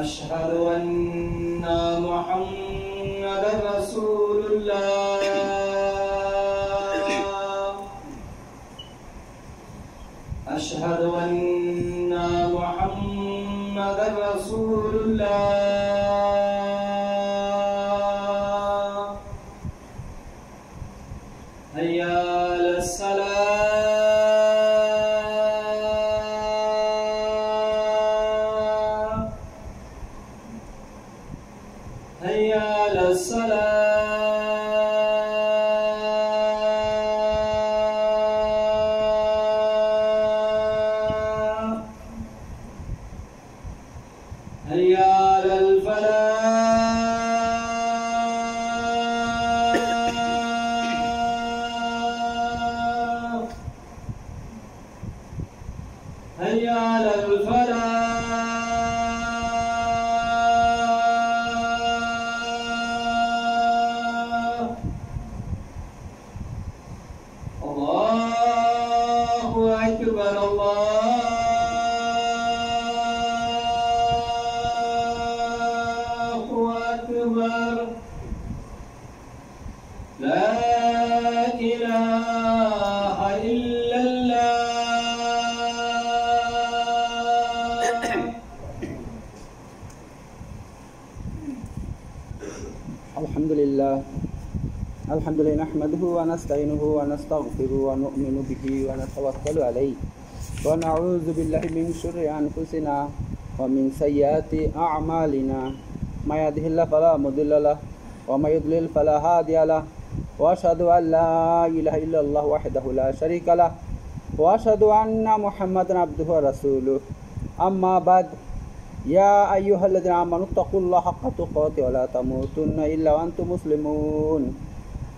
أشهد أن الله الحمد لله نحمده ونستعينه ونستغفره ونؤمن به ونتوكل عليه ونعوذ بالله من شر أنفسنا ومن سيئات أعمالنا ما يهده الله فلا مضل له وما يضلل فلا هادي له وأشهد أن لا إله إلا الله وحده لا شريك له وأشهد أن محمدا عبده ورسوله أما بعد يا أيها الذين آمنوا اتقوا الله حق تقاته ولا تموتن إلا وأنتم مسلمون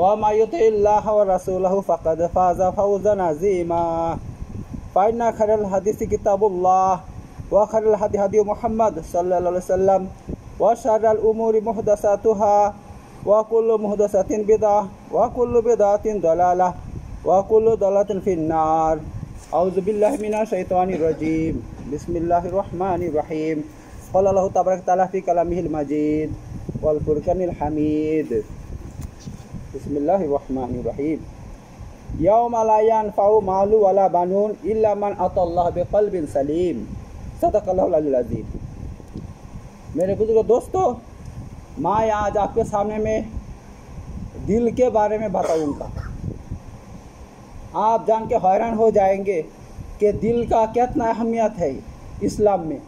وما يطع الله ورسوله فقد فاز فوزا عظيما فإن خير الحديث كتاب الله وخير الهدي هدي محمد صلى الله عليه وسلم وشر الأمور محدثاتها وكل محدثة بدعة وكل بدعة ضلالة وكل ضلالة في النار أعوذ بالله من الشيطان الرجيم بسم الله الرحمن الرحيم قال الله تبارك وتعالى في كلامه المجيد والفرقان الحميد बसमीम यौम फ़ाऊ मालू वाला बानून इलामन अतल बिन सलीम सदक़ीम मेरे बुजुर्ग दोस्तों मैं आज आपके सामने में दिल के बारे में बताऊंगा आप जान के हैरान हो जाएंगे कि दिल का कितना अहमियत है इस्लाम में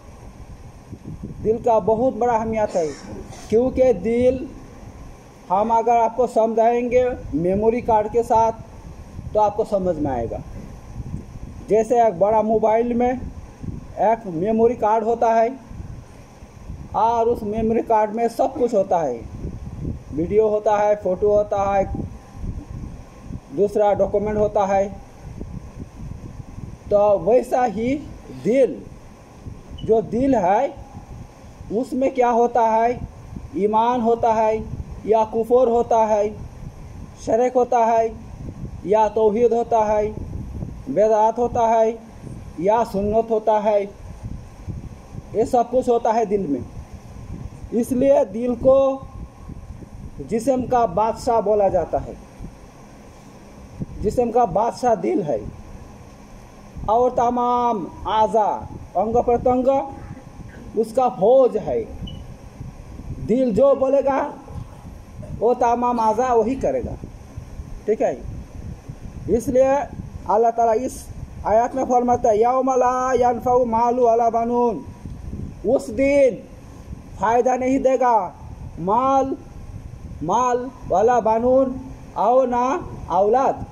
दिल का बहुत बड़ा अहमियत है क्योंकि दिल हम अगर आपको समझाएंगे मेमोरी कार्ड के साथ तो आपको समझ में आएगा जैसे एक बड़ा मोबाइल में एक मेमोरी कार्ड होता है और उस मेमोरी कार्ड में सब कुछ होता है वीडियो होता है फ़ोटो होता है दूसरा डॉक्यूमेंट होता है तो वैसा ही दिल जो दिल है उसमें क्या होता है ईमान होता है या कुफोर होता है शरक होता है या तोहद होता है बेदात होता है या सुन्नत होता है ये सब कुछ होता है दिल में इसलिए दिल को जिसम का बादशाह बोला जाता है जिसम का बादशाह दिल है और तमाम आज़ा अंग प्रत्यंग उसका फौज है दिल जो बोलेगा वो तमाम आजा वही करेगा ठीक है इसलिए अल्लाह ताला इस आयत में फरमाता है यौमला यनफा मालू अला बनून उस दिन फ़ायदा नहीं देगा माल माल वाला बानून आओ ना औलाद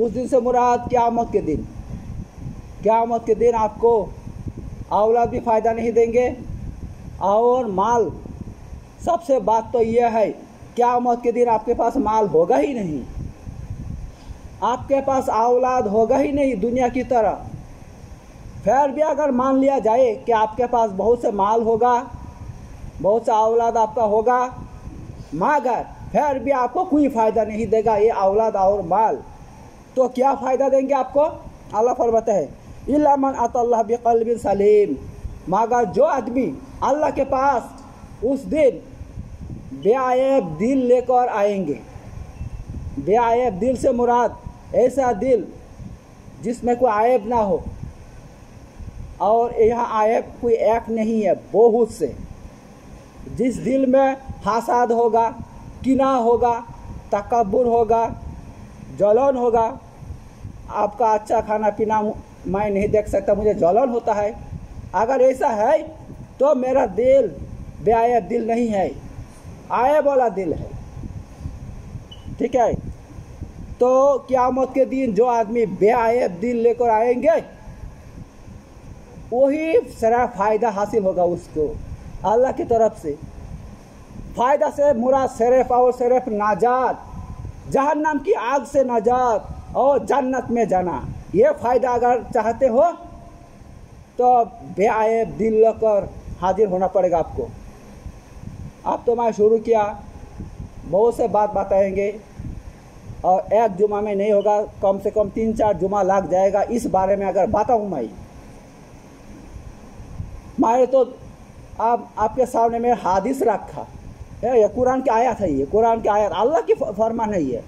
उस दिन से मुराद क्यामत के दिन क्यामत के दिन आपको औलाद भी फ़ायदा नहीं देंगे और माल सबसे बात तो यह है क्या मौत के दिन आपके पास माल होगा ही नहीं आपके पास औलाद होगा ही नहीं दुनिया की तरह फिर भी अगर मान लिया जाए कि आपके पास बहुत से माल होगा बहुत सा औलाद आपका होगा मगर फिर भी आपको कोई फ़ायदा नहीं देगा ये औलाद और माल तो क्या फ़ायदा देंगे आपको अल्लाह फरमत है इलामन अतल्ला बिकल्बिन सलीम मगर जो आदमी अल्लाह के पास उस दिन बेआब दिल लेकर आएंगे बेआब दिल से मुराद ऐसा दिल जिसमें कोई आयब ना हो और यह आयब कोई एक नहीं है बहुत से जिस दिल में फसाद होगा किना होगा तकबर होगा जलन होगा आपका अच्छा खाना पीना मैं नहीं देख सकता मुझे जलन होता है अगर ऐसा है तो मेरा दिल बेआब दिल नहीं है आए वाला दिल है ठीक है तो क्यामत के दिन जो आदमी बेआब दिल लेकर आएंगे वही सारा फ़ायदा हासिल होगा उसको अल्लाह की तरफ से फ़ायदा से मुरा सिर्फ और सिर्फ नाजात जहन्नम की आग से नाजात और जन्नत में जाना ये फ़ायदा अगर चाहते हो तो बेआब दिल लेकर हाजिर होना पड़ेगा आपको अब तो मैं शुरू किया बहुत से बात बताएंगे और एक जुमा में नहीं होगा कम से कम तीन चार जुमा लग जाएगा इस बारे में अगर बताऊँ मैं मैं तो आप आपके सामने में हादिस रखा ये कुरान की आयत है ये कुरान की आयत अल्लाह की फरमान है ये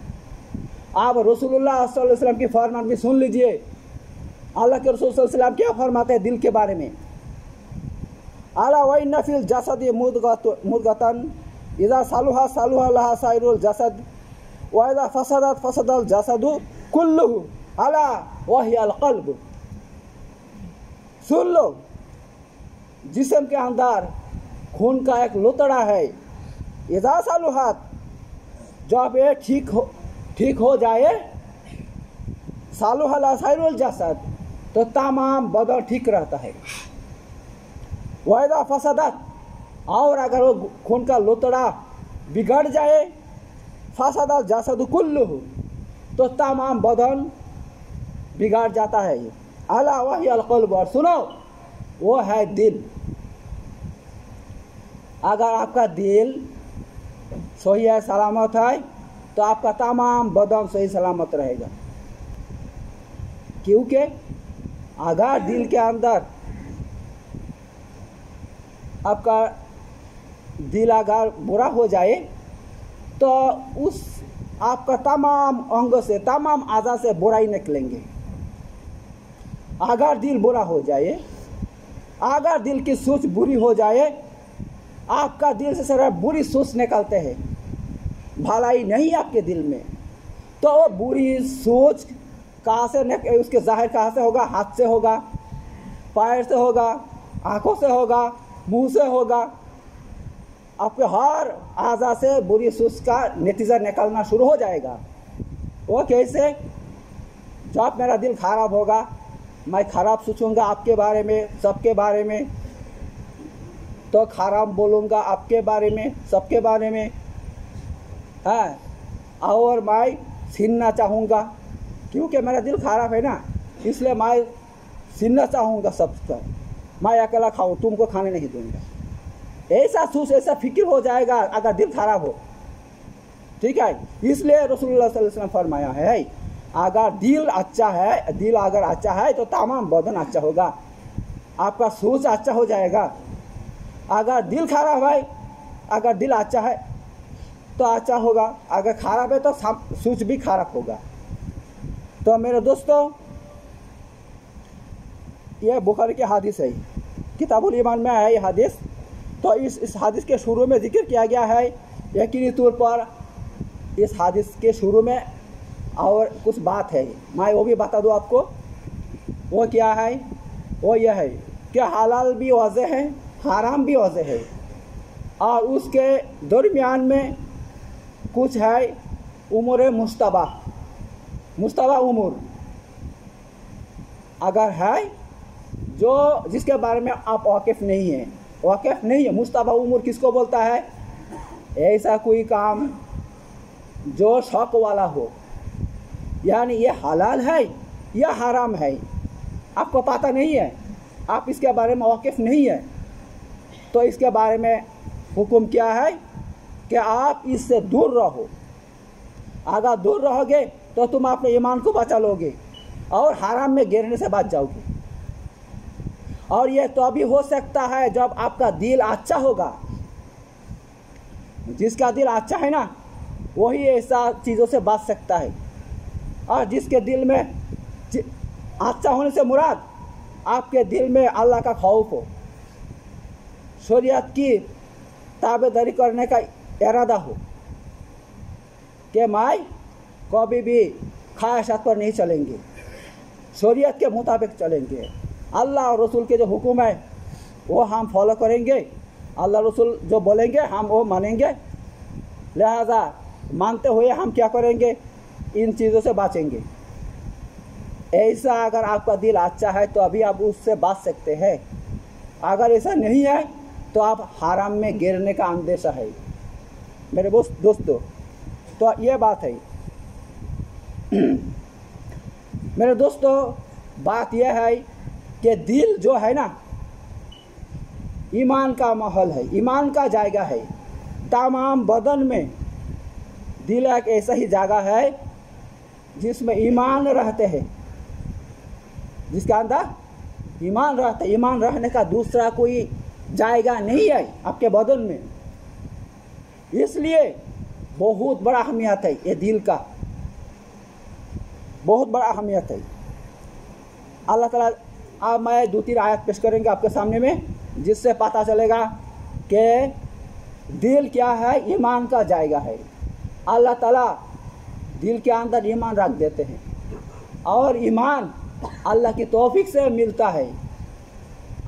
आप रसूलुल्लाह की फरमान भी सुन लीजिए अल्लाह के रसूल क्या फरमाते हैं दिल के बारे में आला वही नफिल जसद ये मुदगतन इज़ा सालुहा सालुहा लहा सायरुल जसद वायदा फसदत फसदल जसदु कुल्लू अला वही अलकल्ब सुन लो जिसम के अंदर खून का एक लोतड़ा है इजा सालुहात जब ये ठीक हो ठीक हो जाए सालू सालुहला सायरुल जसद तो तमाम बदल ठीक रहता है वायदा फसादात और अगर वो खून का लोतड़ा बिगड़ जाए फसादा जासद कुल्लू तो तमाम बदन बिगाड़ जाता है ये अला वही अलकल्ब और सुनो वो है दिल अगर आपका दिल सही है सलामत है तो आपका तमाम बदन सही सलामत रहेगा क्योंकि अगर दिल के अंदर आपका दिल अगर बुरा हो जाए तो उस आपका तमाम अंग से तमाम आज़ा से बुराई निकलेंगे अगर दिल बुरा हो जाए अगर दिल की सोच बुरी हो जाए आपका दिल से सिर्फ बुरी सोच निकलते हैं भलाई नहीं आपके दिल में तो वो बुरी सोच कहाँ से उसके जाहिर कहाँ से होगा हाथ से होगा पैर से होगा आँखों से होगा मुंह से होगा आपके हर आज़ा से बुरी सुस का नतीजा निकालना शुरू हो जाएगा वो कैसे जब मेरा दिल खराब होगा मैं खराब सोचूंगा आपके बारे में सबके बारे में तो खराब बोलूँगा आपके बारे में सबके बारे में है हाँ, और मैं छीनना चाहूँगा क्योंकि मेरा दिल खराब है ना इसलिए मैं छीनना चाहूँगा सबका मैं अकेला खाऊँ तुमको खाने नहीं दूंगा ऐसा सोच ऐसा फिक्र हो जाएगा अगर दिल खराब हो ठीक है इसलिए रसूलुल्लाह सल्लल्लाहु अलैहि वसल्लम फरमाया है अगर दिल अच्छा है दिल अगर अच्छा है तो तमाम बदन अच्छा होगा आपका सोच अच्छा हो जाएगा अगर दिल खराब है अगर दिल अच्छा है तो अच्छा होगा अगर खराब है तो सोच भी खराब होगा तो मेरे दोस्तों यह बुखारी की हादिस है किताबुल तो ईमान में आया यह हदीस तो इस इस हदीस के शुरू में जिक्र किया गया है यकीनी तौर पर इस हदीस के शुरू में और कुछ बात है मैं वो भी बता दूँ आपको वो क्या है वो यह है कि हलाल भी वजह है हराम भी वजह है और उसके दरमियान में कुछ है उम्र मुशतबा मुशतबा उम्र अगर है जो जिसके बारे में आप वाकिफ़ नहीं हैं वाकिफ़ नहीं है मुशतबा उमर किसको बोलता है ऐसा कोई काम जो शौक वाला हो यानी ये हलाल है या हराम है आपको पता नहीं है आप इसके बारे में वाकिफ़ नहीं है तो इसके बारे में हुक्म क्या है कि आप इससे दूर रहो अगर दूर रहोगे तो तुम अपने ईमान को बचा लोगे और हराम में गिरने से बच जाओगे और यह तो अभी हो सकता है जब आपका दिल अच्छा होगा जिसका दिल अच्छा है ना वही ऐसा चीज़ों से बच सकता है और जिसके दिल में अच्छा होने से मुराद आपके दिल में अल्लाह का खौफ हो शरीयत की ताबेदारी करने का इरादा हो कि माई कभी भी खाशात पर नहीं चलेंगे शरीयत के मुताबिक चलेंगे अल्लाह और रसूल के जो हुक्म है वो हम फॉलो करेंगे अल्लाह रसूल जो बोलेंगे हम वो मानेंगे लिहाजा मानते हुए हम क्या करेंगे इन चीज़ों से बचेंगे ऐसा अगर आपका दिल अच्छा है तो अभी आप उससे बच सकते हैं अगर ऐसा नहीं है तो आप हराम में गिरने का अंदेशा है मेरे दोस्तों तो ये बात है मेरे दोस्तों बात यह है कि दिल जो है ना ईमान का महल है ईमान का जायगा है तमाम बदन में दिल एक ऐसा ही जगह है जिसमें ईमान रहते हैं जिसके अंदर ईमान रहते ईमान रहने का दूसरा कोई जाएगा नहीं है आपके बदन में इसलिए बहुत बड़ा अहमियत है ये दिल का बहुत बड़ा अहमियत है अल्लाह ताला अब मैं दो तीन आयत पेश करेंगे आपके सामने में जिससे पता चलेगा कि दिल क्या है ईमान का जाएगा है अल्लाह ताला दिल के अंदर ईमान रख देते हैं और ईमान अल्लाह की तोफ़ी से मिलता है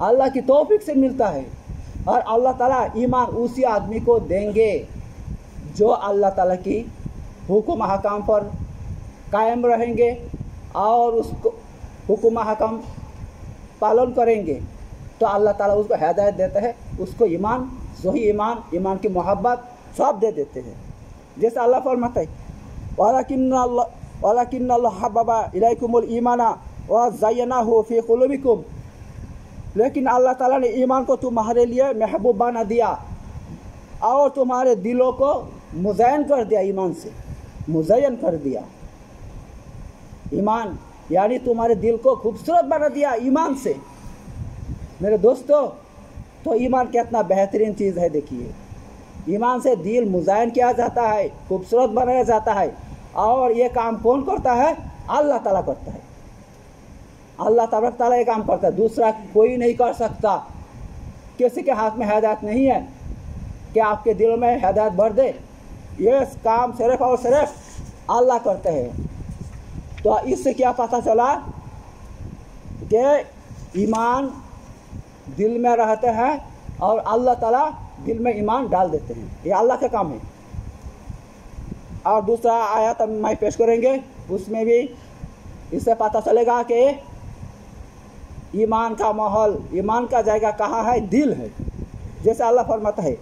अल्लाह की तोफ़ी से मिलता है और अल्लाह ताला ईमान उसी आदमी को देंगे जो अल्लाह ताला की हुक्म हकाम पर कायम रहेंगे और उसको हुकुम हकाम पालन करेंगे तो अल्लाह ताला उसको हदायत देता है उसको ईमान सही ईमान ईमान की मोहब्बत सब दे देते हैं जैसे अल्लाह फरमाता है वालाकिन हबबा इलाकुमुल ईमाना व जयना हो फी लेकिन अल्लाह ताला ने ईमान को तुम्हारे लिए महबूब बना दिया और तुम्हारे दिलों को मुजैन कर दिया ईमान से मुजैन कर दिया ईमान यानी तुम्हारे दिल को खूबसूरत बना दिया ईमान से मेरे दोस्तों तो ईमान कितना बेहतरीन चीज़ है देखिए ईमान से दिल मुजायन किया जाता है खूबसूरत बनाया जाता है और ये काम कौन करता है अल्लाह ताला करता है अल्लाह तबरक ताला ये काम करता है दूसरा कोई नहीं कर सकता किसी के हाथ में हदायत नहीं है कि आपके दिल में हदायत भर दे ये काम सिर्फ और सिर्फ अल्लाह करते हैं तो इससे क्या पता चला कि ईमान दिल में रहते हैं और अल्लाह ताला दिल में ईमान डाल देते हैं ये अल्लाह का काम है और दूसरा आयत मैं पेश करेंगे उसमें भी इससे पता चलेगा कि ईमान का माहौल ईमान का जगह कहाँ है दिल है जैसे अल्लाह फरमत है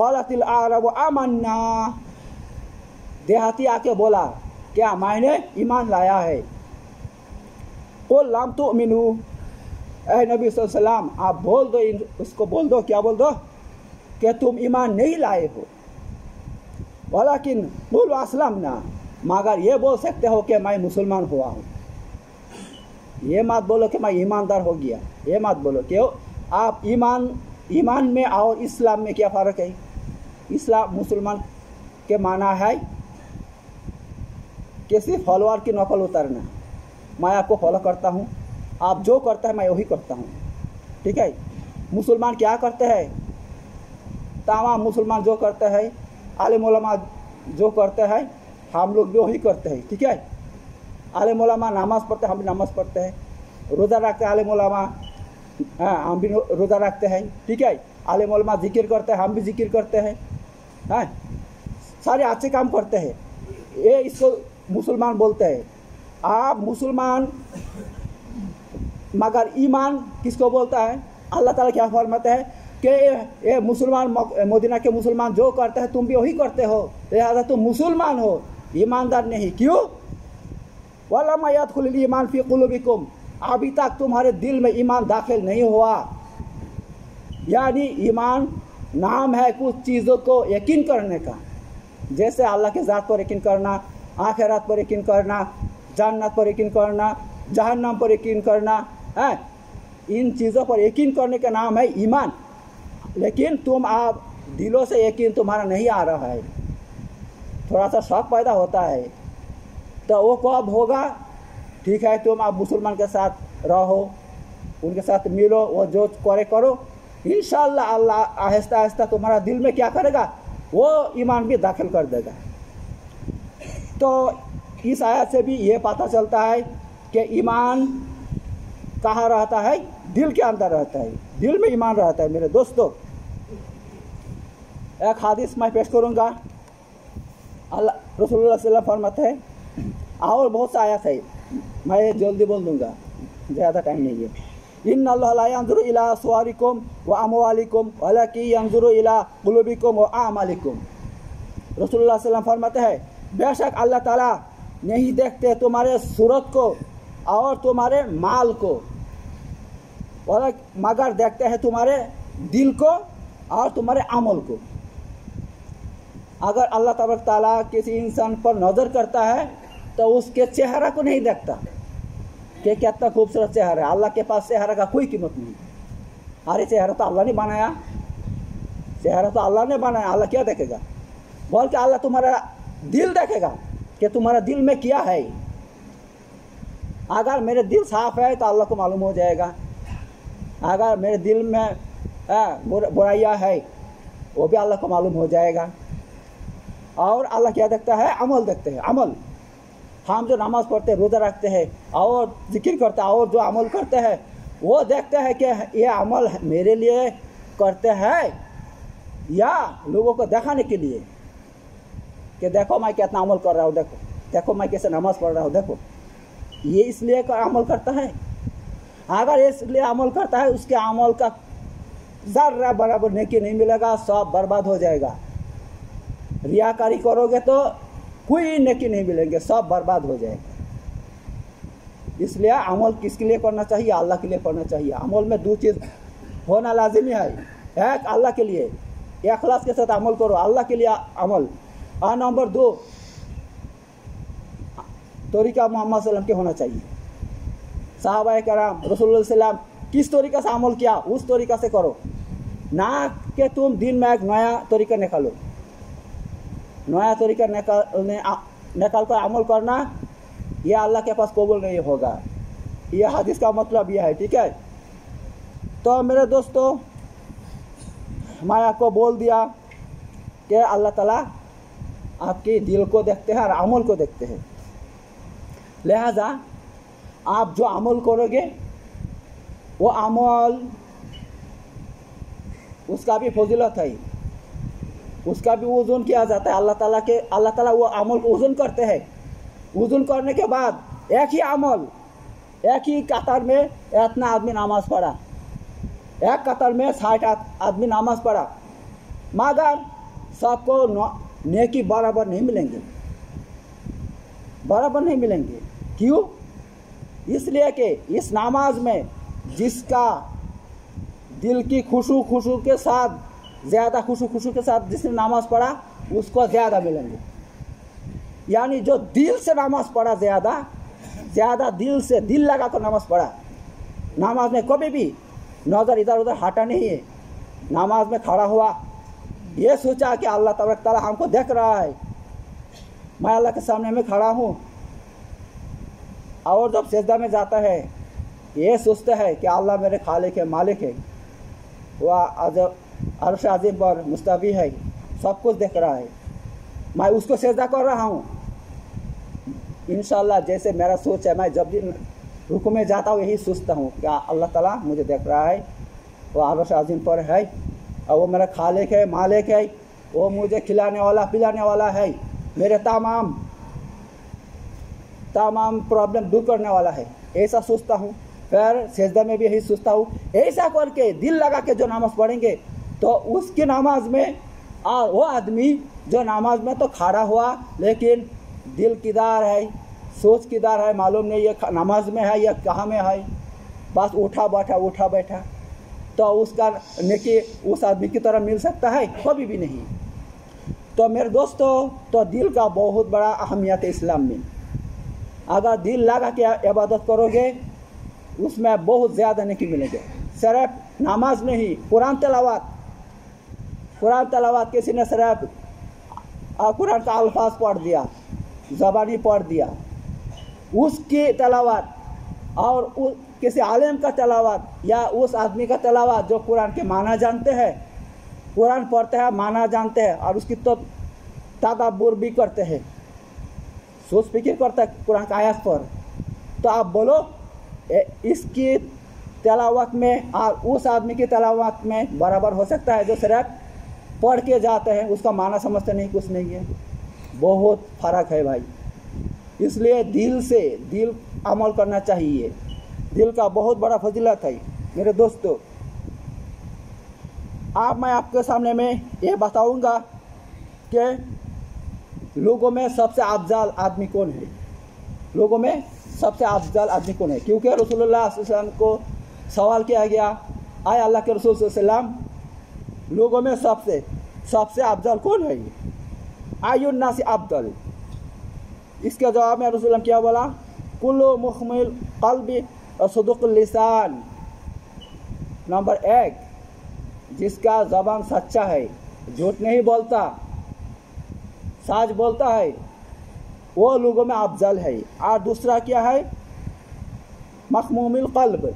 कौलतिल आरब आमन्ना देहाती आके बोला क्या मैंने ईमान लाया है को लाम तो मीनू ए नबी सलाम आप बोल दो उसको बोल दो क्या बोल दो कि तुम ईमान नहीं लाए हो वाला किन बोलो असलम ना मगर ये बोल सकते हो कि मैं मुसलमान हुआ हूँ ये मत बोलो कि मैं ईमानदार हो गया ये मत बोलो कि आप ईमान ईमान में और इस्लाम में क्या फ़र्क है इस्लाम मुसलमान के माना है कैसे फॉलोअर की नकल उतारना मैं आपको फॉलो करता हूँ आप जो करता है मैं वही करता हूँ ठीक है मुसलमान क्या करते हैं तावा मुसलमान जो करते हैं उलमा जो करते हैं हम लोग भी वही करते हैं ठीक है उलमा नमाज पढ़ते हैं हम भी नमाज पढ़ते हैं रोज़ा रखते हैं आलमा हाँ हम भी रोज़ा रखते हैं ठीक है उलमा जिक्र करते हैं हम भी जिक्र करते हैं हाँ सारे अच्छे काम करते हैं ये इसको मुसलमान बोलते हैं आप मुसलमान मगर ईमान किसको बोलता है अल्लाह ताला क्या फरमाते हैं कि ये मुसलमान मदीना के मुसलमान जो करते हैं तुम भी वही करते हो लिहाजा तुम मुसलमान हो ईमानदार नहीं क्यों वाला मैत खुल ईमान फी कुलुबिकुम अभी तक तुम्हारे दिल में ईमान दाखिल नहीं हुआ यानी ईमान नाम है कुछ चीज़ों को यकीन करने का जैसे अल्लाह के ज़ात पर यकीन करना आखिरत पर यकीन करना जन्नत पर यकीन करना जहन्नम पर यकीन करना है इन चीज़ों पर यकीन करने का नाम है ईमान लेकिन तुम आप दिलों से यकीन तुम्हारा नहीं आ रहा है थोड़ा सा शौक पैदा होता है तो वो कब होगा ठीक है तुम आप मुसलमान के साथ रहो उनके साथ मिलो वो जो करे करो इन अल्लाह आहिस्ता आहिस्ता तुम्हारा दिल में क्या करेगा वो ईमान भी दाखिल कर देगा तो इस आयत से भी ये पता चलता है कि ईमान कहाँ रहता है दिल के अंदर रहता है दिल में ईमान रहता है मेरे दोस्तों एक हादिस मैं पेश करूँगा अल्लाह रसोल्ला फरमाते हैं और बहुत सा आयत है मैं जल्दी बोल दूँगा ज़्यादा टाइम नहीं है इन अल्लाजुर इला सुवारिकुम व अमवालिकुम अल्लाह की अंजुर इला गुलबिकुम व आमालिकुम रसोल्ला फरमाते हैं बेशक अल्लाह ताला नहीं देखते तुम्हारे सूरत को और तुम्हारे माल को और मगर देखते हैं तुम्हारे दिल को और तुम्हारे अमल को अगर अल्लाह तबरक ताला किसी इंसान पर नज़र करता है तो उसके चेहरा को नहीं देखता कि कितना खूबसूरत चेहरा है अल्लाह के पास चेहरा का कोई कीमत नहीं अरे चेहरा तो अल्लाह ने बनाया चेहरा तो अल्लाह ने बनाया अल्लाह क्या देखेगा बोल के अल्लाह तुम्हारा दिल देखेगा कि तुम्हारा दिल में क्या है अगर मेरे दिल साफ है तो अल्लाह को मालूम हो जाएगा अगर मेरे दिल में बुराया है वो भी अल्लाह को मालूम हो जाएगा और अल्लाह क्या देखता है अमल देखते हैं अमल हम जो नमाज पढ़ते हैं रोज़ा रखते हैं और जिक्र करते हैं और जो अमल करते हैं वो देखते हैं कि ये अमल मेरे लिए करते हैं या लोगों को दिखाने के लिए कि देखो मैं कितना अमल कर रहा हूँ देखो देखो मैं कैसे नमाज पढ़ रहा हूँ देखो ये इसलिए का अमल करता है अगर इसलिए अमल करता है उसके अमल का ज़र्रा बराबर नेकी नहीं मिलेगा सब बर्बाद हो जाएगा रियाकारी करोगे तो कोई नेकी नहीं मिलेंगे सब बर्बाद हो जाएगा इसलिए अमल किसके लिए करना चाहिए अल्लाह के लिए करना चाहिए अमल में दो चीज़ होना लाजिमी है एक अल्लाह के लिए अखलास के साथ अमल करो अल्लाह के लिए अमल और नंबर दो तरीका मोहम्मद सल्लम के होना चाहिए साहबा कराम रसोल्लाम किस तरीका से अमल किया उस तरीका से करो ना कि तुम दिन में एक नया तरीका निकालो नया तरीका निकाल कर अमल करना यह अल्लाह के पास कबूल नहीं होगा यह हदीस का मतलब यह है ठीक है तो मेरे दोस्तों मैं आपको बोल दिया कि अल्लाह ताला आपके दिल को देखते हैं और अमल को देखते हैं लिहाजा आप जो अमल करोगे वो अमल उसका भी फजीलत है उसका भी वजन किया जाता है अल्लाह ताला के अल्लाह ताला वो अमल को वजन करते हैं वजन करने के बाद एक ही अमल एक ही कतार में इतना आदमी नमाज पढ़ा एक कतार में साठ आदमी नमाज पढ़ा मगर सबको नेकी बराबर नहीं मिलेंगे बराबर नहीं मिलेंगे क्यों इसलिए कि इस नमाज में जिसका दिल की खुशू खुशू के साथ ज़्यादा खुशू खुशू के साथ जिसने नमाज पढ़ा उसको ज़्यादा मिलेंगे यानी जो दिल से नमाज पढ़ा ज़्यादा ज़्यादा दिल से दिल लगा कर नमाज पढ़ा नमाज में कभी भी नज़र इधर उधर हटा नहीं है नमाज में खड़ा हुआ ये सोचा कि अल्लाह तबरक तला हमको देख रहा है मैं अल्लाह के सामने में खड़ा हूँ और जब सजदा में जाता है ये सोचता है कि अल्लाह मेरे खालिक है मालिक है वह अजब अरश अजीम पर मुस्तवी है सब कुछ देख रहा है मैं उसको सजदा कर रहा हूँ इन जैसे मेरा सोच है मैं जब भी रुकू में जाता हूँ यही सोचता हूँ क्या अल्लाह ताला मुझे देख रहा है वह अरश अजीम पर है और वो मेरा खालिक है मालिक है वो मुझे खिलाने वाला पिलाने वाला है मेरे तमाम तमाम प्रॉब्लम दूर करने वाला है ऐसा सोचता हूँ फिर सजदा में भी यही सोचता हूँ ऐसा करके दिल लगा के जो नमाज पढ़ेंगे तो उसकी नमाज में आ, वो आदमी जो नमाज में तो खड़ा हुआ लेकिन दिल किदार है सोच किदार है मालूम नहीं ये नमाज में है या कहाँ में है बस उठा बैठा उठा बैठा तो उसका नेकी उस आदमी की तरह मिल सकता है कभी भी नहीं तो मेरे दोस्तों तो दिल का बहुत बड़ा अहमियत है इस्लाम में अगर दिल लगा के इबादत करोगे उसमें बहुत ज़्यादा नेकी मिलेंगे सिर्फ नमाज नहीं कुरान तलावत कुरान तलावत किसी ने सिर्फ कुरान का अल्फाज पढ़ दिया जबानी पढ़ दिया उसकी तलावत और किसी आलम का तलावत या उस आदमी का तलावत जो कुरान के माना जानते हैं कुरान पढ़ते हैं माना जानते हैं और उसकी तो तदाबुर भी करते हैं सोच फिक्र करता है कुरान का आयात पर तो आप बोलो ए, इसकी तलावत में और उस आदमी की तलावत में बराबर हो सकता है जो सिर्फ पढ़ के जाते हैं उसका माना समझते नहीं कुछ नहीं है बहुत फर्क है भाई इसलिए दिल से दिल अमल करना चाहिए दिल का बहुत बड़ा फजीलत है मेरे दोस्तों आप मैं आपके सामने में यह बताऊंगा कि लोगों में सबसे अफजाल आदमी कौन है लोगों में सबसे अफजाल आदमी कौन है क्योंकि रसोल्लाम को सवाल किया गया आए अल्लाह के रसोल्लाम लोगों में सबसे सबसे अफजल कौन है आयु नासी अफजल इसका जवाब में रसोल्लम क्या बोला कुल्लो मुखमिल कल्ब लिसान नंबर एक जिसका जबान सच्चा है झूठ नहीं बोलता साज बोलता है वो लोगों में अफजल है और दूसरा क्या है मखमूमिल कल्ब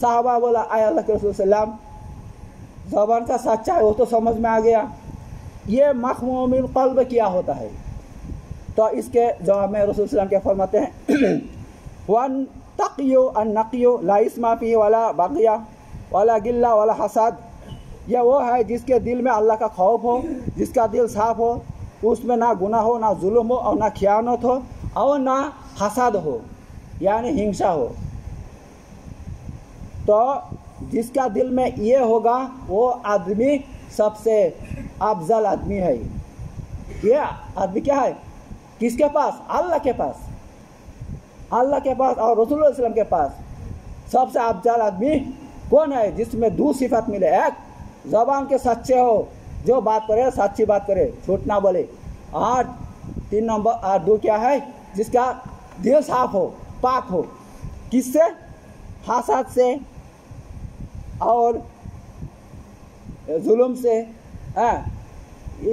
साहबा बोला आया अल्लाह के रसुल्लम जबान का सच्चा है वो तो समझ में आ गया ये मखमूमिल कल्ब क्या होता है तो इसके जवाब में रसुल्लम क्या फरमाते हैं वन तकियो नकियो लाइस माफ़ी वाला बाकिया वाला गिल्ला वाला हसद यह वो है जिसके दिल में अल्लाह का खौफ हो जिसका दिल साफ हो उसमें ना गुना हो ना जुल्म हो और ना ख्यानत हो और ना हसद हो यानी हिंसा हो तो जिसका दिल में ये होगा वो आदमी सबसे अफजल आदमी है ये आदमी क्या है किसके पास अल्लाह के पास अल्लाह के पास और रसुल्लम के पास सबसे अफजल आदमी कौन है जिसमें दो सिफत मिले एक जबान के सच्चे हो जो बात करे सच्ची बात करे छूट ना बोले आठ तीन नंबर आठ दो क्या है जिसका दिल साफ हो पाक हो किससे हसद से और जुलम से ए, हाँ,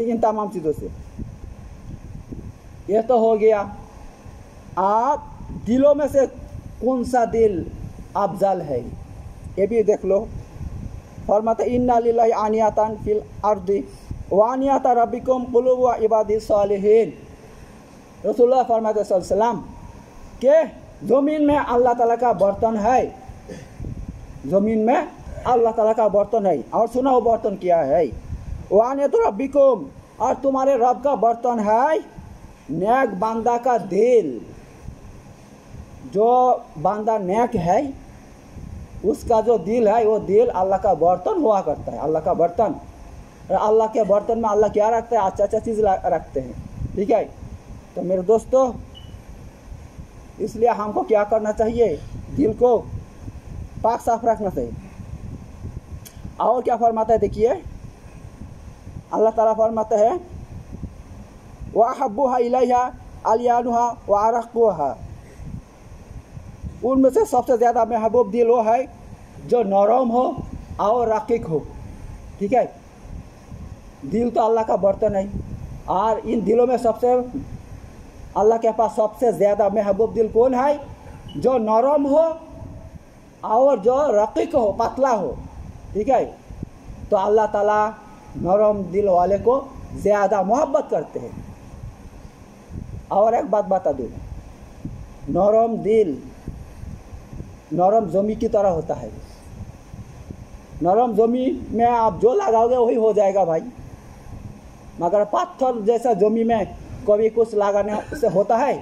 इन तमाम चीज़ों से यह तो हो गया आप दिलों में से कौन सा दिल अफजल है ये भी देख लो फरमत इन्ना आनियातान फिल अर्दी वानियाता इबादी सालहीन रसोल्ला फरमात के ज़मीन में अल्लाह ताला का बर्तन है ज़मीन में अल्लाह ताला का बर्तन है और सुना वो बर्तन क्या है वानियत रबिकुम और तुम्हारे रब का बर्तन है नेक बंदा का दिल जो बंदा नेक है उसका जो दिल है वो दिल अल्लाह का बर्तन हुआ करता है अल्लाह का बर्तन और अल्लाह के बर्तन में अल्लाह क्या रखता है अच्छा अच्छा चीज़ रखते हैं ठीक है तो मेरे दोस्तों इसलिए हमको क्या करना चाहिए दिल को पाक साफ रखना चाहिए और क्या फरमाता है देखिए अल्लाह ताला फरमाता है हब्बू हा इलाहा अलियानुहा है उनमें से सबसे ज़्यादा महबूब दिल वो है जो नरम हो और रकीक हो ठीक है दिल तो अल्लाह का बर्तन है और इन दिलों में सबसे अल्लाह के पास सबसे ज़्यादा महबूब दिल कौन है जो नरम हो और जो रकीक हो पतला हो ठीक है तो अल्लाह ताला नरम दिल वाले को ज़्यादा मोहब्बत करते हैं और एक बात बता दूँ नरम दिल नरम जमी की तरह होता है नरम जमी में आप जो लगाओगे वही हो जाएगा भाई मगर पत्थर जैसा जमी में कभी कुछ लगाने से होता है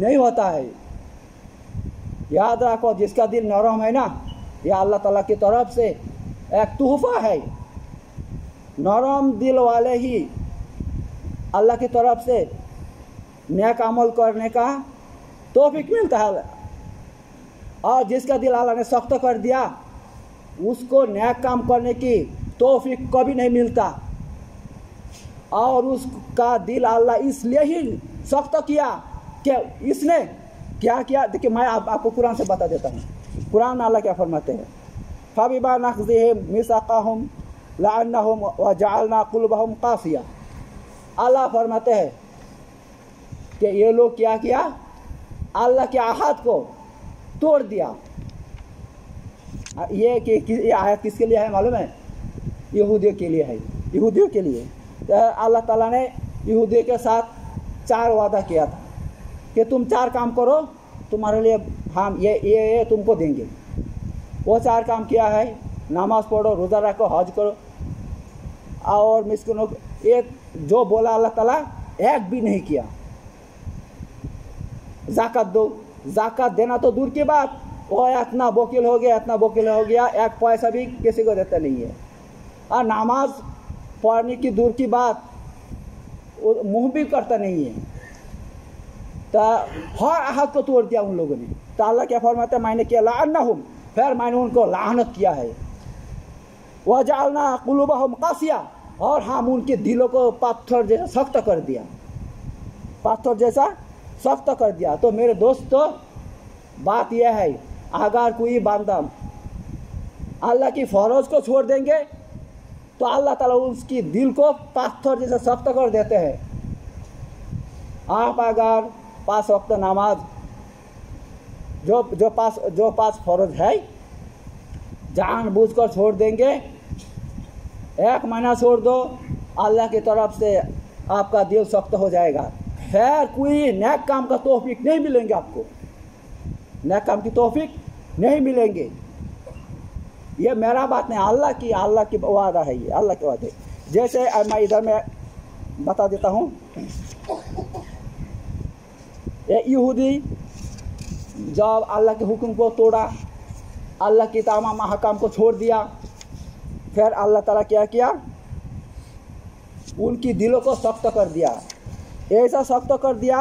नहीं होता है याद रखो जिसका दिल नरम है ना ये अल्लाह ताला की तरफ से एक तोहफा है नरम दिल वाले ही अल्लाह की तरफ से नेक अमल करने का तोफिक मिलता है और जिसका दिल अल्लाह ने सख्त कर दिया उसको नया काम करने की तोफ़ी कभी नहीं मिलता और उसका दिल अल्लाह इसलिए ही सख्त किया कि इसने क्या किया देखिए मैं आप, आपको कुरान से बता देता हूँ कुरान अल्लाह क्या फरमाते हैं फ़ाबिबा नखज़िम मिसाकाहम लाना हम व जालना कुलबहम काफिया अल्लाह फरमाते हैं कि ये लोग क्या किया अल्लाह के आहत को तोड़ दिया ये कि, ये किसके लिए है मालूम है यहूदियों के लिए है यहूदियों के लिए तो अल्लाह ताला ने यहूदियों के साथ चार वादा किया था कि तुम चार काम करो तुम्हारे लिए हम ये ये ये तुमको देंगे वो चार काम किया है नमाज पढ़ो रोज़ा रखो हज करो और मिसकिनों ये जो बोला अल्लाह ताला एक भी नहीं किया जाकत दो जाकत देना तो दूर की बात वो इतना वकील हो गया इतना वकील हो गया एक पैसा भी किसी को देता नहीं है और नमाज पढ़ने की दूर की बात मुँह भी करता नहीं है तो हर आहत को तोड़ दिया उन लोगों ने तो अल्लाह क्या फरमाते मैंने किया लाना हूँ फिर मैंने उनको लानत किया है वह जालना कुलूबा हम कासिया और हम उनके दिलों को पत्थर जैसा सख्त कर दिया पत्थर जैसा सख्त कर दिया तो मेरे दोस्त बात यह है अगर कोई बंदा अल्लाह की फौरज को छोड़ देंगे तो अल्लाह ताला उसकी दिल को पत्थर जैसे सख्त कर देते हैं आप अगर पास वक्त नमाज जो जो पास जो पास फौरज है जान बूझ कर छोड़ देंगे एक महीना छोड़ दो अल्लाह की तरफ से आपका दिल सख्त हो जाएगा खैर कोई नेक काम का तोहफी नहीं मिलेंगे आपको नेक काम की तोहफी नहीं मिलेंगे ये मेरा बात नहीं अल्लाह की अल्लाह की वादा है ये अल्लाह के वादे जैसे मैं इधर में बता देता हूँ ये यहूदी जब अल्लाह के हुक्म को तोड़ा अल्लाह की तमाम हकाम को छोड़ दिया फिर अल्लाह ताला क्या किया उनकी दिलों को सख्त कर दिया ऐसा सख्त कर दिया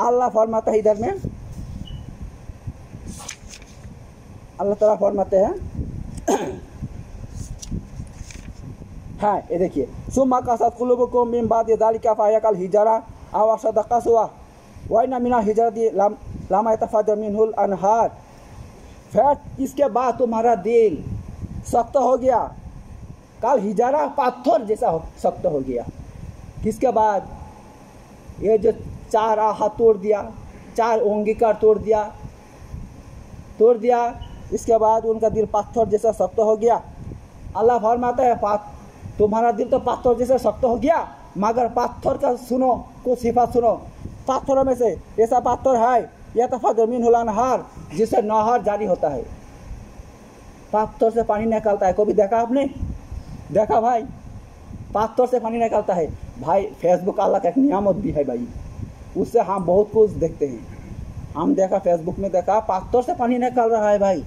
अल्लाह फरमाता है इधर में अल्लाह तला फरमाते हैं हाँ ये देखिए सुमा का साथ कुलूब को ये दाली का फाया कल हिजारा आवास दक्का सुआ वही ना मिना हिजारा दी लाम, लामा तफाज हुल अनहार फैट इसके बाद तुम्हारा दिल सख्त हो गया कल हिजारा पाथर जैसा हो सख्त हो गया किसके बाद ये जो चार आहा तोड़ दिया चार ओंगिकार तोड़ दिया तोड़ दिया इसके बाद उनका दिल पत्थर जैसा सख्त हो गया अल्लाह फरमाता है पा तुम्हारा दिल तो पत्थर जैसा सख्त हो गया मगर पत्थर का सुनो कुछ सिफा सुनो पत्थरों में से ऐसा पत्थर है या तफा जमीन होला नहार जिससे नहर जारी होता है पत्थर से पानी निकलता है कभी देखा आपने देखा भाई पत्थर से पानी निकलता है भाई फेसबुक अलग एक नियामत भी है भाई उससे हम बहुत कुछ देखते हैं हम देखा फेसबुक में देखा पत्थर से पानी निकल रहा है भाई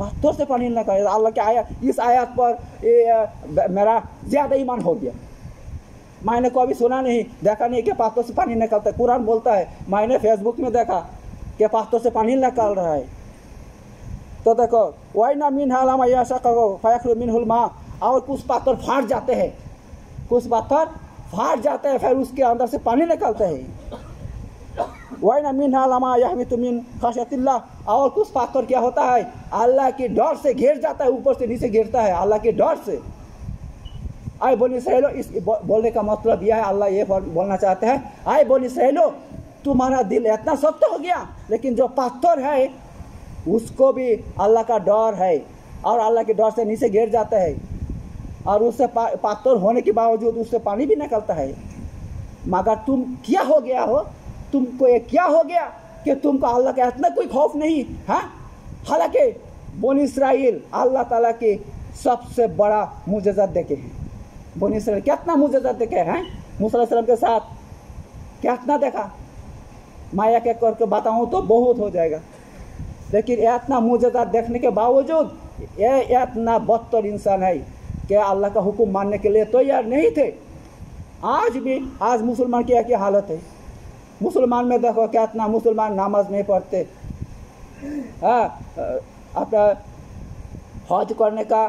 पत्थर से पानी निकल अल्लाह के आया इस आयात पर ये मेरा ज़्यादा ईमान हो गया मैंने कभी सुना नहीं देखा नहीं कि पत्थर से पानी निकलता है कुरान बोलता है मैंने फेसबुक में देखा कि पत्थर से पानी निकल रहा है तो देखो वही ना मीन हाल हम ऐसा करो फैखर मीन हुल माँ और कुछ पाथर फाट जाते हैं कुछ पत्थर फाट जाता है फिर उसके अंदर से पानी निकलता है वही ना मीन लमा यह मिन खशतिल्ला और कुछ पाकर क्या होता है अल्लाह के डर से घेर जाता है ऊपर से नीचे घेरता है अल्लाह के डर से आए बोली सहेलो इस बोलने का मतलब यह है अल्लाह ये बोलना चाहते हैं आए बोली सहेलो तुम्हारा दिल इतना सख्त हो गया लेकिन जो पत्थर है उसको भी अल्लाह का डर है और अल्लाह के डर से नीचे गिर जाता है और उससे पा, पातर होने के बावजूद उससे पानी भी निकलता है मगर तुम क्या हो गया हो तुमको ये क्या हो गया कि तुमको अल्लाह का इतना कोई खौफ नहीं है हाँ? हालांकि बोन इसराइल अल्लाह ताला के सबसे बड़ा मुजजत देखे हैं बोन इसराइल कितना मुजजत देखे हैं हाँ? मूसलम के साथ कितना देखा माया के करके बताऊँ तो बहुत हो जाएगा लेकिन इतना मुजजत देखने के बावजूद ये इतना बदतर इंसान है क्या अल्लाह का हुक्म मानने के लिए तैयार तो नहीं थे आज भी आज मुसलमान की क्या हालत है मुसलमान में देखो क्या इतना मुसलमान नमाज नहीं पढ़ते हाँ, अपना हज करने का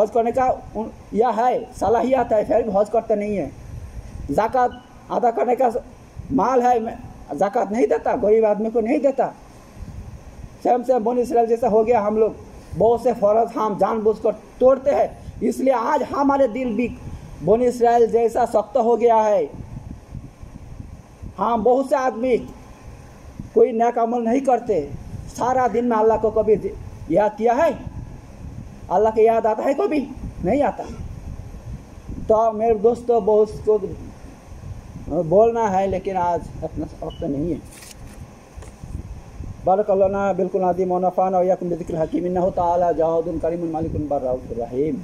हज करने का यह है सलाहियत है फिर भी हज करते नहीं है जक़ात अदा करने का माल है जक़ात नहीं देता गरीब आदमी को नहीं देता सेम सेम बोन इसराइल जैसा हो गया हम लोग बहुत से फरज हम जानबूझकर तोड़ते हैं इसलिए आज हमारे दिल भी बोन इसराइल जैसा सख्त हो गया है हम बहुत से आदमी कोई नया अमल नहीं करते सारा दिन में अल्लाह को कभी याद किया है अल्लाह के याद आता है कभी नहीं आता तो मेरे दोस्तों बहुत को बोलना है लेकिन आज अपना वक्त नहीं है بارك الله لنا بالكل بالقرآن ونفعنا وإياكم بذكر الحكيم إنه تعالى جواد كريم ملك بر الرحيم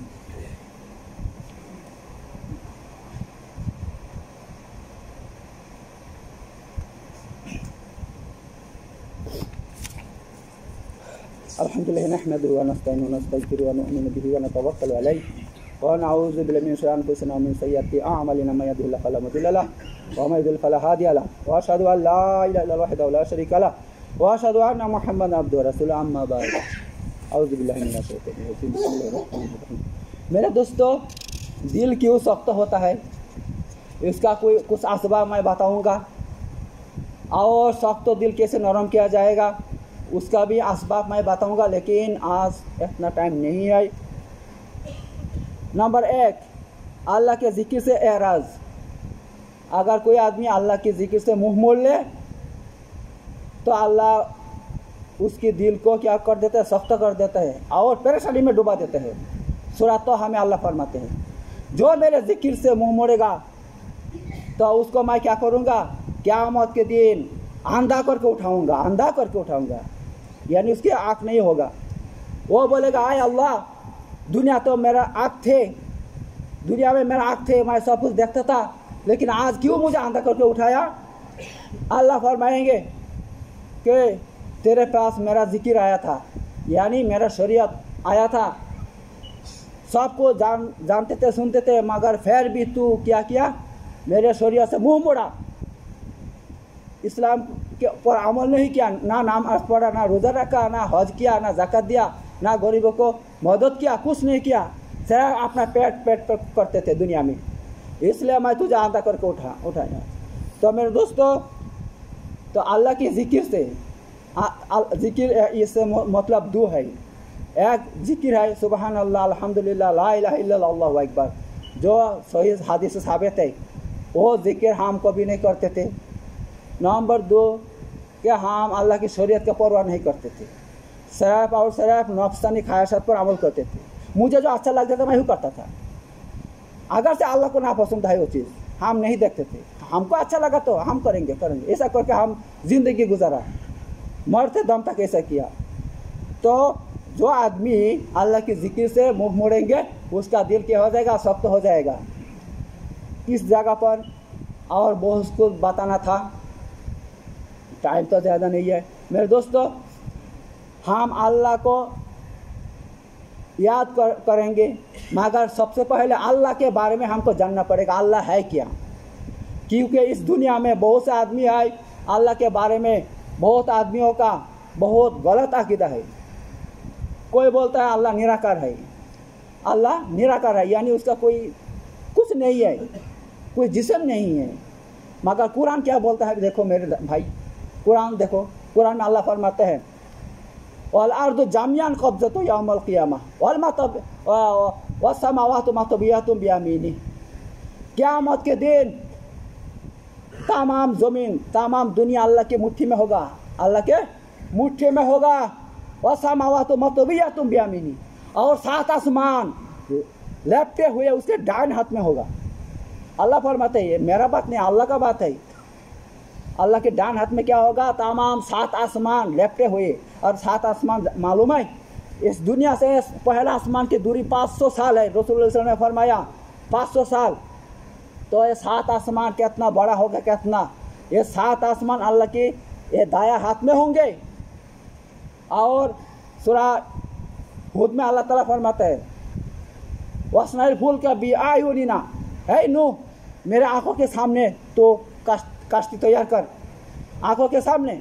الحمد لله نحمده ونستعينه ونستغفره ونؤمن به ونتوكل عليه ونعوذ بالله من شر انفسنا ومن سيئات اعمالنا من يهده الله فلا مضل له ومن يضلل فلا هادي له واشهد ان لا اله الا الله وحده لا شريك له بسم الله अब्दुल الرحيم मेरे दोस्तों दिल क्यों सख्त होता है इसका कोई कुछ असबाब मैं बताऊंगा और सख्त दिल कैसे नरम किया जाएगा उसका भी इसबाब मैं बताऊंगा लेकिन आज इतना टाइम नहीं है नंबर एक अल्लाह के जिक्र से एराज अगर कोई आदमी अल्लाह के जिक्र से मुँह मोड़ ले तो अल्लाह उसके दिल को क्या कर देता है सख्त कर देता है और परेशानी में डुबा देता है सुरा तो हमें अल्लाह फरमाते हैं जो मेरे जिक्र से मुँह मोड़ेगा तो उसको मैं क्या करूँगा मौत के दिन आंधा करके उठाऊँगा आंधा करके उठाऊँगा यानी उसकी आँख नहीं होगा वो बोलेगा आए अल्लाह दुनिया तो मेरा आँख थे दुनिया में मेरा आँख थे मैं सब कुछ देखता था लेकिन आज क्यों मुझे आंधा करके उठाया अल्लाह फरमाएंगे कि तेरे पास मेरा ज़िक्र आया था यानी मेरा शरीयत आया था सबको जान जानते थे सुनते थे मगर फिर भी तू क्या किया मेरे शरीयत से मुंह मोड़ा इस्लाम के पर अमल नहीं किया ना नाम अर्ज पढ़ा ना रोज़ा रखा ना हज किया ना जक़त दिया ना गरीबों को मदद किया कुछ नहीं किया सिर्फ अपना पेट पेट पर करते थे दुनिया में इसलिए मैं तुझे आंधा करके उठा उठाया तो मेरे दोस्तों तो अल्लाह के ज़िक्र से ज़िक्र इससे मतलब दो है एक ज़िक्र है सुबहान अल्लाह अलहमदिल्ला अकबर जो सही हादिस साबित है वो ज़िक्र हम कभी नहीं करते थे नंबर दो कि हम अल्लाह की शरीयत का परवाह नहीं करते थे शराब और शराब नफसानी ख्वाहिशात पर अमल करते थे मुझे जो अच्छा लगता था मैं ही करता था अगर से अल्लाह को नापसंद है वो चीज़ हम नहीं देखते थे हमको अच्छा लगा तो हम करेंगे करेंगे ऐसा करके हम जिंदगी गुजारा मरते दम तक ऐसा किया तो जो आदमी अल्लाह की जिक्र से मुंह मोड़ेंगे उसका दिल क्या हो जाएगा सख्त हो जाएगा इस जगह पर और बहुत कुछ बताना था टाइम तो ज़्यादा नहीं है मेरे दोस्तों हम अल्लाह को याद कर, करेंगे मगर सबसे पहले अल्लाह के बारे में हमको जानना पड़ेगा अल्लाह है क्या क्योंकि इस दुनिया में बहुत से आदमी आए अल्लाह के बारे में बहुत आदमियों का बहुत गलत अकीदा है कोई बोलता है अल्लाह निराकार है अल्लाह निराकार है यानी उसका कोई कुछ नहीं है कोई जिसम नहीं है मगर कुरान क्या बोलता है देखो मेरे भाई कुरान देखो कुरान में अल्लाह फरमाते हैं वल अर्द जामियान कब्जा तो उमल क्यामा वल मतब वाह तो मतबिया तुम क्या मत के दिन तमाम ज़मीन तमाम दुनिया अल्लाह के मुट्ठी में होगा अल्लाह के मुट्ठी में होगा वसा मावा तो भैया तुम ब्यामिनी और सात आसमान लेपते हुए उसके डायन हाथ में होगा अल्लाह फरमाते हैं मेरा बात नहीं अल्लाह का बात है अल्लाह के डान हाथ में क्या होगा तमाम सात आसमान लेपटे हुए और सात आसमान मालूम है इस दुनिया से पहला आसमान की दूरी 500 साल है रसूल ने फरमाया 500 साल तो ये सात आसमान कितना बड़ा होगा कितना ये सात आसमान अल्लाह के ये दाया हाथ में होंगे और सुरा खुद में अल्लाह ताला फरमाते हैं वसनाइल फूल का बी आयु नीना है नू मेरे आँखों के सामने तो काश्ती तैयार कर आँखों के सामने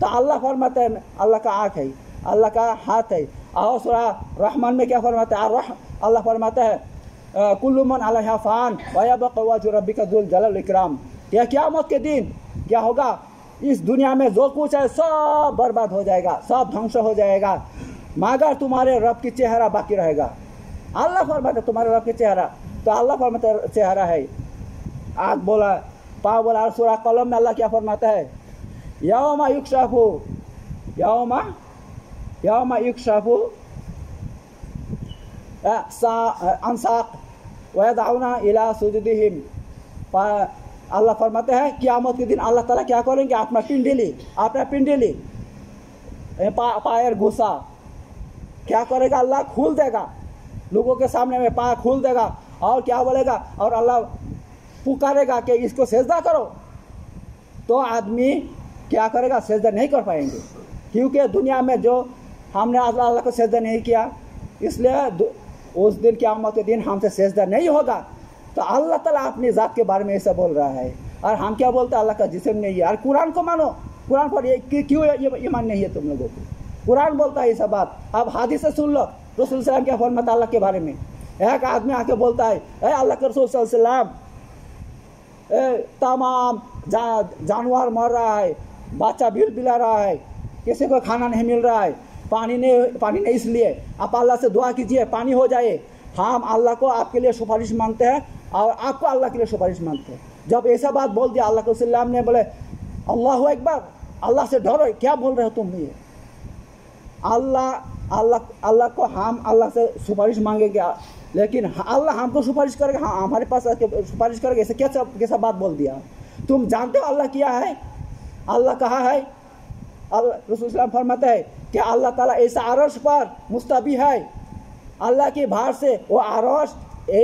तो अल्लाह फरमाते हैं अल्लाह का आँख है अल्लाह का हाथ है और सुरा रहमान में क्या फरमाते हैं अल्लाह फरमाते हैं कुल्लुमन अलह फ़ान वया बकवाज रबिका जलल इकराम यह क्यामत के दिन क्या होगा इस दुनिया में जो कुछ है सब बर्बाद हो जाएगा सब ध्वंस हो जाएगा मगर तुम्हारे रब की चेहरा बाकी रहेगा अल्लाह फरमाते तुम्हारे रब की चेहरा तो अल्लाह फरमाते चेहरा है आग बोला पा बोला सूरा कलम में अल्लाह क्या फरमाता है यौमा युक्शाफू यौमा यौमा युक्शाफू अनसाक वाउना इला सुजुदिम अल्लाह फरमाते हैं क़ियामत के दिन अल्लाह ताला क्या करेंगे अपना पिंडी ली अपना पिंडी ली पा, पायर घुसा क्या करेगा अल्लाह खोल देगा लोगों के सामने में पा खोल देगा और क्या बोलेगा और अल्लाह पुकारेगा कि इसको सेजदा करो तो आदमी क्या करेगा सेजदा नहीं कर पाएंगे क्योंकि दुनिया में जो हमने अल्लाह को सेजदा नहीं किया इसलिए उस दिन क्या के दिन हमसे सेजदा नहीं होगा तो अल्लाह ताला अपनी ज़ात के बारे में ऐसा बोल रहा है और हम क्या बोलते हैं अल्लाह का जिसम नहीं है और कुरान को मानो कुरान पर क्यों ईमान नहीं है तुम लोगों को कुरान बोलता है ये सब बात अब से सुन लो रसूल सलाम क्या फरमाता अल्लाह के बारे में एक आदमी आके बोलता है अरे अल्लाह के रसूल सलाम तमाम जा, जानवर मर रहा है बच्चा बिल बिला रहा है किसी को खाना नहीं मिल रहा है पानी नहीं पानी नहीं इसलिए आप अल्लाह से दुआ कीजिए पानी हो जाए हाँ, हम अल्लाह को आपके लिए सिफारिश मांगते हैं और आपको अल्लाह के लिए सिफारिश मांगते हैं जब ऐसा बात बोल दिया अल्लाह के ने बोले अल्लाह एक बार अल्लाह से डरो क्या बोल रहे हो तुम ये अल्लाह अल्लाह अल्लाह को हम अल्लाह से सिफारिश मांगेंगे लेकिन अल्लाह हमको सिफारिश करेगा हाँ हमारे पास आके सिफारिश करेगा ऐसे कैसा कैसा बात बोल दिया तुम जानते हो अल्लाह किया है अल्लाह कहा है रसूलम रसूल फरमाते हैं कि अल्लाह ताला ऐसे आरश पर मुस्तबी है अल्लाह के भार से वो आरश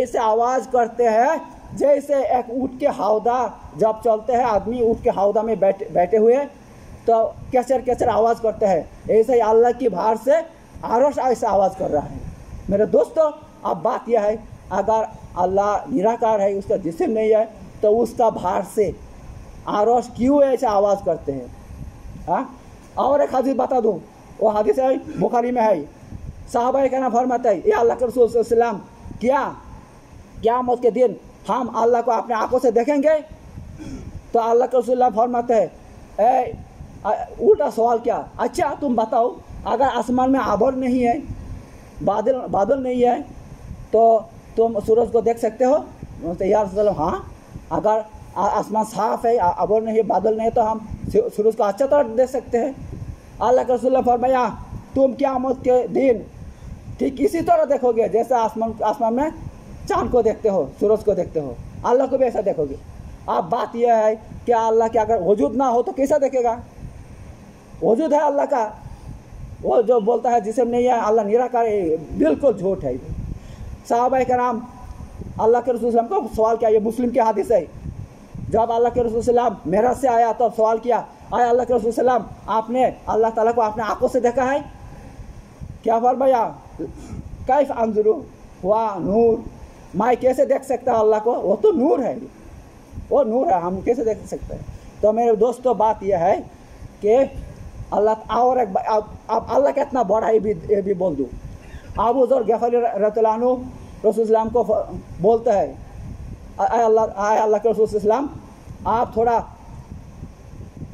ऐसे आवाज़ करते हैं जैसे एक ऊँट के हौदा जब चलते हैं आदमी ऊँट के हौदा में बैठ बैठे हुए तो कैसर कैसर आवाज़ करते हैं ऐसे ही अल्लाह की भार से आरश ऐसे आवाज़ कर रहा है मेरे दोस्तों अब बात यह है अगर अल्लाह निराकार है उसका जिसम नहीं है तो उसका भार से आरोश क्यों ऐसे आवाज़ करते हैं हाँ और एक हदीस बता दूँ वो हदीस है बुखारी में है साहबा कहना फरमाते हैं ये अल्लाह के रसूल क्या क्या के दिन हम अल्लाह को अपने आँखों से देखेंगे तो अल्लाह के रसूल फरमाते हैं उल्टा सवाल क्या अच्छा तुम बताओ अगर आसमान में आभर नहीं है बादल बादल नहीं है तो तुम सूरज को देख सकते हो तो यार हाँ अगर आसमान साफ है आभर नहीं है बादल नहीं है तो हम सूरज को अच्छा तरह तो देख सकते हैं अल्लाह के रसुल्ला फरमाया तुम क्या के दिन ठीक इसी तरह देखोगे जैसे आसमान आसमान में चांद को देखते हो सूरज को देखते हो अल्लाह को भी ऐसा देखोगे अब बात यह है कि अल्लाह के अगर वजूद ना हो तो कैसा देखेगा वजूद है अल्लाह का वो जो बोलता है जिसम नहीं है अल्लाह निराकार बिल्कुल झूठ है साहब कराम नाम अल्लाह के रसूल को सवाल किया ये मुस्लिम की हादिस है जब अल्लाह के रसूल मेरा से आया तब तो सवाल किया आए अल्लाह के रसूल आपने अल्लाह ताला को आपने आंखों से देखा है क्या फरमाया कैफ अंजरू वाह नूर मैं कैसे देख सकता है अल्लाह को वो तो नूर है वो नूर है हम कैसे देख सकते हैं तो मेरे दोस्तों बात यह है कि अल्लाह और एक अब अल्लाह का इतना बड़ा ये भी ये भी बोल दूँ आबू और गफर रतलानू रसूल को बोलते हैं आए अल्लाह आए अल्लाह के रसूल आप थोड़ा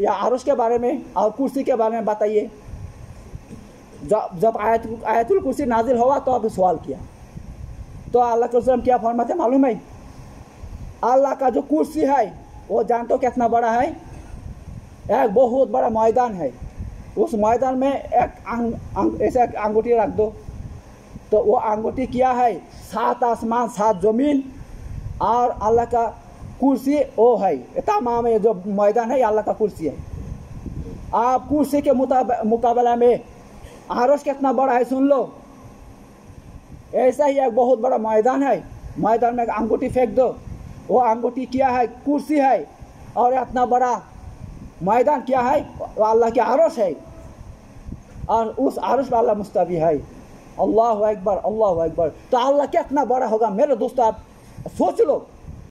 या आरुष के बारे में और कुर्सी के बारे में बताइए जब जब आयत आयतुल कुर्सी नाजिल हुआ तो आपने सवाल किया तो अल्लाह के वसलम क्या फरमाते मालूम है अल्लाह का जो कुर्सी है वो जानते हो कितना बड़ा है एक बहुत बड़ा मैदान है उस मैदान में एक ऐसा आंग, ऐसे एक अंगूठी रख दो तो वो अंगूठी क्या है सात आसमान सात ज़मीन और अल्लाह का कुर्सी ओ है तमाम जो मैदान है अल्लाह का कुर्सी है आप कुर्सी के मुकाबला में आरस कितना बड़ा है सुन लो ऐसा ही एक बहुत बड़ा मैदान है मैदान में अंगूठी फेंक दो वो अंगूठी क्या है कुर्सी है और इतना बड़ा मैदान क्या है अल्लाह के आरस है और उस आरस पर अल्लाह मुस्तवी है अल्लाह अकबर अल्लाह अकबर तो अल्लाह कितना बड़ा होगा मेरे दोस्त आप सोच लो